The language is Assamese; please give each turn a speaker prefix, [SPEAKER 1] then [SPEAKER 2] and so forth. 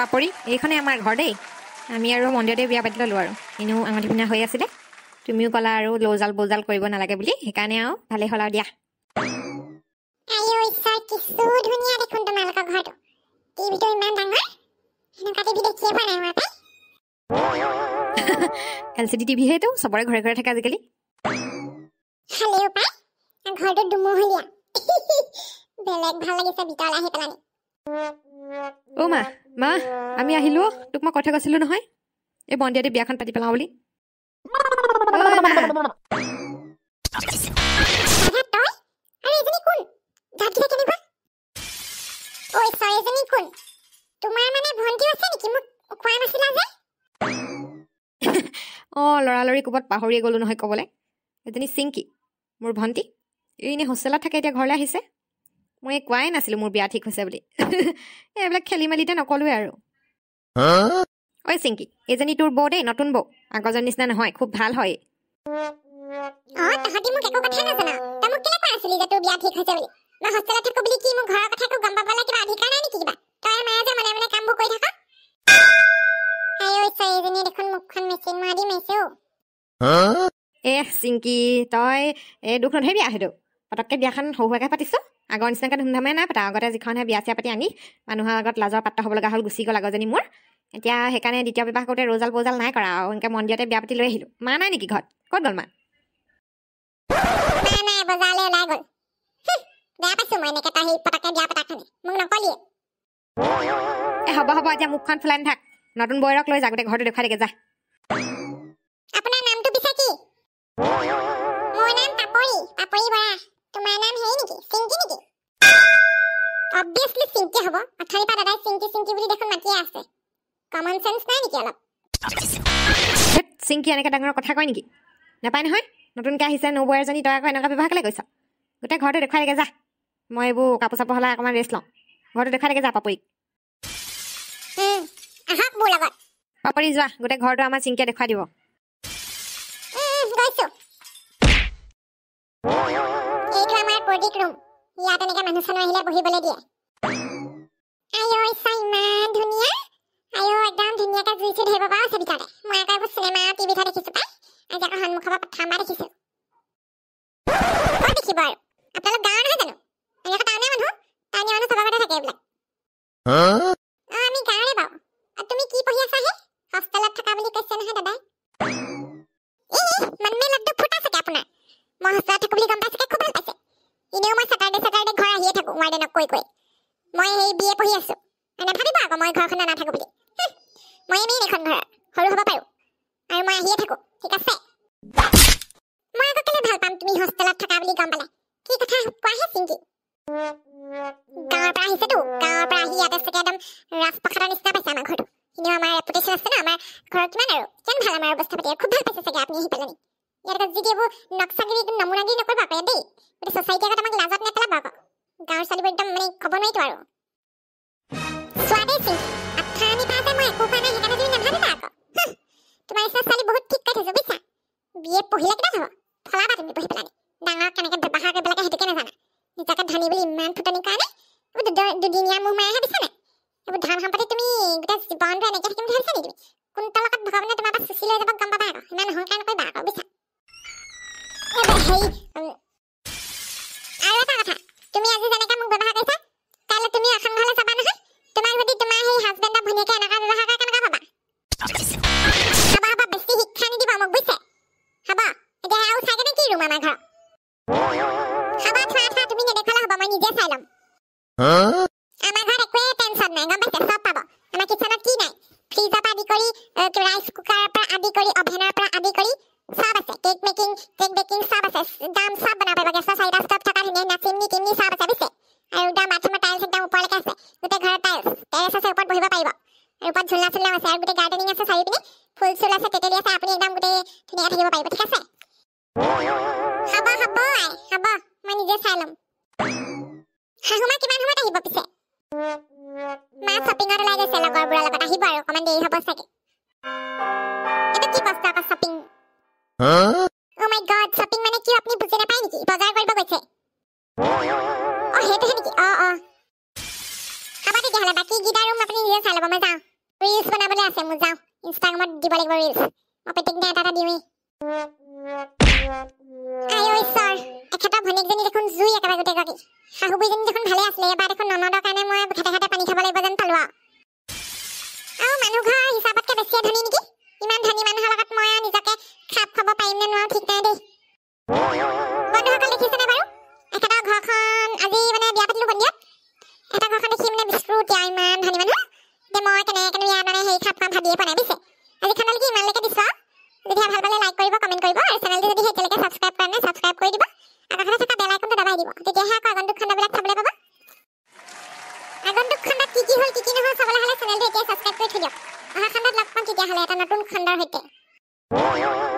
[SPEAKER 1] পাপৰি এইখনে আমাৰ ঘৰ দেই আমি আৰু মন্দিৰতে বিয়া পাতি ল'লোঁ আৰু এনেও আঙুলি পিনা হৈ আছিলে তুমিও ক'লা আৰু লৌজাল বৌজাল কৰিব নালাগে বুলি সেইকাৰণে আৰু ভালে হ'ল আৰু দিয়া এল চি ডি টিভি হেতু চবৰে ঘৰে ঘৰে থাকে আজিকালি
[SPEAKER 2] অ মা মা আমি আহিলো
[SPEAKER 1] তোক মই কথা কৈছিলো নহয় এই বন্দিয়া দি বিয়াখন পাতি পেলাওঁ বুলি অ লৰালৰি ক'ৰবাত পাহৰিয়ে গলো নহয় কবলে এজনী চিংকি মোৰ ভণ্টি এই এনেই হোষ্টেলত থাকে এতিয়া ঘৰলৈ আহিছে মই কোৱাই নাছিলো মোৰ বিয়া ঠিক হৈছে বুলি এইবিলাক খেলি মেলিতে নকলোৱে আৰু ঐ চিংকি এইজনী তোৰ বৌ দেই নতুন বৌ আগৰজনীৰ নিচিনা নহয় খুব ভাল হয় চিংকি তই এই দুখ নধৰিবি আহিলো পটককে বিয়াখন সৰু সুৰাকে পাতিছো আগৰ নিচিনাকৈ ধুমধামে নাই পাতা আগতে যিখনহে বিয়া চিয়া পাতি আনি মানুহৰ আগত লাজৰ পাত্ৰ হ'ব লগা হ'ল গুচি গ'ল আগজনী মোৰ এতিয়া সেইকাৰণে দ্বিতীয় বিবাহ কৰোঁতে ৰোজাল বৌজাল নাই কৰা আৰু এনেকৈ মন্দিৰতে বিয়া পাতি লৈ আহিলোঁ মা নাই নেকি ঘৰত ক'ত গ'ল মা হ'ব হ'ব এতিয়া মুখখন ফুলাই নাথাক নতুন বয়ৰক লৈ যা গোটেই ঘৰটো দেখুৱাই দেখি যা
[SPEAKER 2] তোমাৰ নাম হেৰি নেকি চিংকি নেকি অবভিয়াছলি চিংকি হ'ব অথালি পা দাদাই চিংকি চিংকি বুলি দেখোন মাতিয়ে আছে কমন চেন্স নাই নেকি অলপ
[SPEAKER 1] চিংকি এনেকে ডাঙৰ কথা কয় নেকি নাপায় নহয় নতুনকৈ আহিছে নবৌয়াজনী তই আকৌ এনেকুৱা ব্যৱহাৰ কেলৈ কৈছ গোটেই ঘৰতে দেখুৱাই লাগে যা মই এইবোৰ কাপোৰ চাপোৰ হ'লে অকণমান ৰেষ্ট লওঁ ঘৰতে দেখুৱাই লাগে যা পাপৰিক পাপৰি যোৱা গোটেই ঘৰটো আমাৰ চিংকিয়ে দেখুৱাই দিব
[SPEAKER 2] ৰুগীক ৰুম ইয়াত এনেকে মানুহ চানুহ আহিলে বহিবলে দিয়ে মই হস্তা থাকো বুলি গম পাইছো কৈ কৈ মই সেই বি এ পঢ়ি আছোঁ আৰু নাভাবিবা আকৌ মই ঘৰখনত নাথাকোঁ বুলি মই এনেই এখন ঘৰ সৰু হ'ব পাৰোঁ আৰু মই আহিয়ে থাকোঁ ঠিক আছে মই আকৌ কেলৈ ভাল পাম তুমি হোষ্টেলত থকা বুলি গম পালে কি কথা কোৱাহে চিংকি গাঁৱৰ পৰা আহিছেতো গাঁৱৰ পৰা আহি ইয়াতে চাগে একদম ৰাজপ্ৰসাদৰ নিচিনা পাইছে আমাৰ ঘৰটো কিন্তু আমাৰ ৰেপুটেশ্যন আছে ন আমাৰ ঘৰ কিমান আৰু কিমান ভাল আমাৰ অৱস্থা পাতি খুব ভাল পাইছে চাগে আপুনি আহি পেলাই ইয়াত যদি এইবোৰ নক্সাগিৰি নমুনাগিৰি নকৰিব আকৌ দেই গোটেই ছ'চাইটি আগত আমাক লাজত নেপেলাব আকৌ গাঁৱৰ ছোৱালীবোৰ একদম মানে ক'ব নোৱাৰিতো আৰু কোনটো লগত ভগৱানে তোমাৰ পৰা চুচি লৈ যাব গম পাবা আৰু ইমান হোৱাৰ কাৰণে কৰিবা আকৌ তাৰপৰা এইভাগে আছে চাৰিটা ষ্টভ থকা ধুনীয়া না চিমনি তিমনি চাপ আছে বুজিছে আৰু একদম বাথৰুমৰ টাইলছ একদম ওপৰলৈকে আছে গোটেই ঘৰৰ টাইলছ টেৰেছ আছে ওপৰত বহিব পাৰিব আৰু ওপৰত ঝুলা চুলা আছে আৰু গোটেই গাৰ্ডেনিং আছে চাৰিপিনে ফুল চুল আছে তেতেলি আছে আপুনি একদম গোটেই ধুনীয়াকৈ থাকিব পাৰিব ঠিক আছে হ'ব হ'ব হ'ব মই নিজে চাই ল'ম শাহুমা কিমান সময়ত আহিব পিছে মা শ্বপিঙত ওলাই গৈছে লগৰবোৰৰ লগত আহিব আৰু অকণমান দেৰি হ'ব চাগে
[SPEAKER 1] এইটো কি বস্তু আকৌ শ্বপিং হা
[SPEAKER 2] যাব মই যাওঁ ৰিলচ বনাবলৈ আছে মোৰ যাওঁ ইনষ্টাগ্ৰামত দিব লাগিব ৰিলচ মই প্ৰত্যেক দিনা এটা এটা দিওঁ মানুহৰ হিচাপতকে বেছিয়ে ধনী নেকি ইমান ধনী মানুহৰ লগত মই নিজকে খাপ খাব পাৰিম নে নোৱাৰো ঠিক নাই দেই কেনে কেনে ইয়া মানে হেৰি খাপ খাম ভাবিয়ে পোৱা নাই বুজিছে আজি খানালৈকে ইমানলৈকে দিছ যদি ভাল পালে লাইক কৰিব কমেণ্ট কৰিব আৰু চেনেলটো যদি সেইটোলৈকে ছাবস্ক্ৰাইব কৰা নাই ছাবস্ক্ৰাইব কৰি দিব আৰু কথা থকা বেল আইকনটো দবাই দিব তেতিয়াহে আকৌ আগন্তুক খণ্ডবিলাক চাবলৈ পাব আগন্তুক খণ্ড কি কি হ'ল কি কি নহয় চাবলৈ হ'লে চেনেলটো এতিয়া ছাবস্ক্ৰাইব কৰি থৈ দিয়ক অহা খণ্ডত লগ পাম তেতিয়াহ'লে এটা নতুন খণ্ডৰ সৈতে